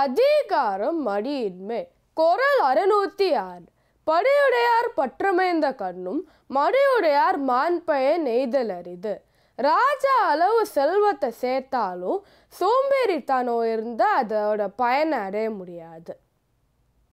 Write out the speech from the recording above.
அதிகாரம் மடியின்மை குரல் அறுநூத்தி ஆறு படியுடையார் பற்றமைந்த கண்ணும் மடியுடையார் மான்பய நெய்தலரிது ராஜா அளவு செல்வத்தை சேர்த்தாலும் சோம்பேறித்தனம் இருந்தால் அதோட பயனை அடைய முடியாது